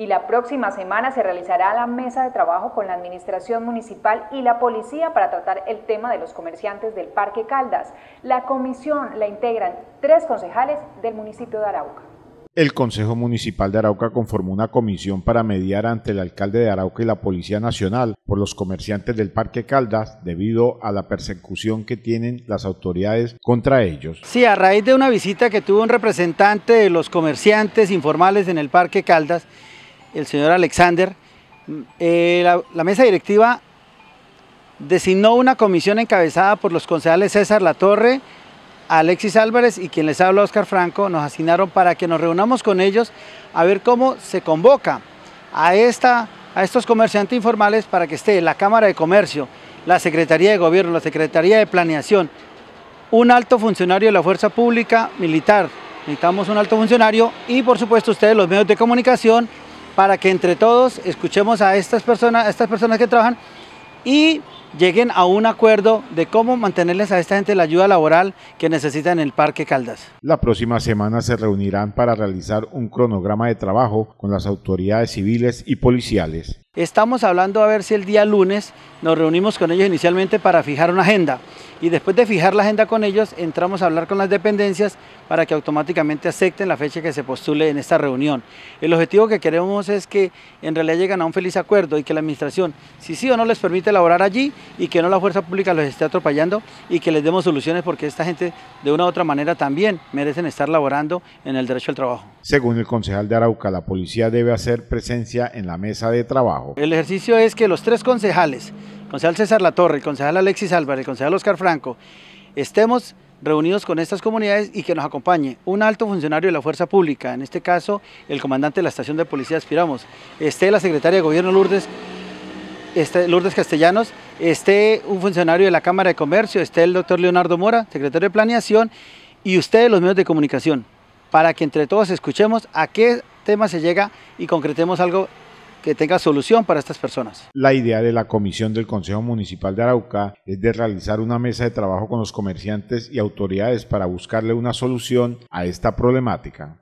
y la próxima semana se realizará la mesa de trabajo con la Administración Municipal y la Policía para tratar el tema de los comerciantes del Parque Caldas. La comisión la integran tres concejales del municipio de Arauca. El Consejo Municipal de Arauca conformó una comisión para mediar ante el alcalde de Arauca y la Policía Nacional por los comerciantes del Parque Caldas debido a la persecución que tienen las autoridades contra ellos. Sí, a raíz de una visita que tuvo un representante de los comerciantes informales en el Parque Caldas, el señor Alexander, mm, eh, la, mesa directiva designó una comisión encabezada por los concejales César Latorre, Alexis Álvarez y quien les habla Oscar Franco, nos asignaron para que nos reunamos con ellos a ver cómo se convoca a, esta, a estos comerciantes informales para que esté la Cámara de Comercio, la Secretaría de Gobierno, la Secretaría de Planeación, un alto funcionario de la Fuerza Pública Militar, necesitamos un alto funcionario y por supuesto ustedes los medios de comunicación para que entre todos escuchemos a estas personas, a estas personas que trabajan y lleguen a un acuerdo de cómo mantenerles a esta gente la ayuda laboral que necesitan en el Parque Caldas. La próxima semana se reunirán para realizar un cronograma de trabajo con las autoridades civiles y policiales. Estamos hablando a ver si el día lunes nos reunimos con ellos inicialmente para fijar una agenda y después de fijar la agenda con ellos entramos a hablar con las dependencias para que automáticamente acepten la fecha que se postule en esta reunión. El objetivo que queremos es que en realidad lleguen a un feliz acuerdo y que la administración si sí o no les permite laborar allí y que no la fuerza pública los esté atropellando y que les demos soluciones porque esta gente de una u otra manera también merecen estar laborando en el derecho al trabajo. Según el concejal de Arauca, la policía debe hacer presencia en la mesa de trabajo el ejercicio es que los tres concejales, el concejal César Latorre, el concejal Alexis Álvarez, el concejal Oscar Franco, estemos reunidos con estas comunidades y que nos acompañe un alto funcionario de la fuerza pública, en este caso el comandante de la estación de policía Aspiramos, esté la secretaria de gobierno este, Lourdes, Castellanos, esté un funcionario de la Cámara de Comercio, esté el doctor Leonardo Mora, secretario de Planeación, y ustedes los medios de comunicación, para que entre todos escuchemos a qué tema se llega y concretemos algo que tenga solución para estas personas. La idea de la comisión del Consejo Municipal de Arauca es de realizar una mesa de trabajo con los comerciantes y autoridades para buscarle una solución a esta problemática.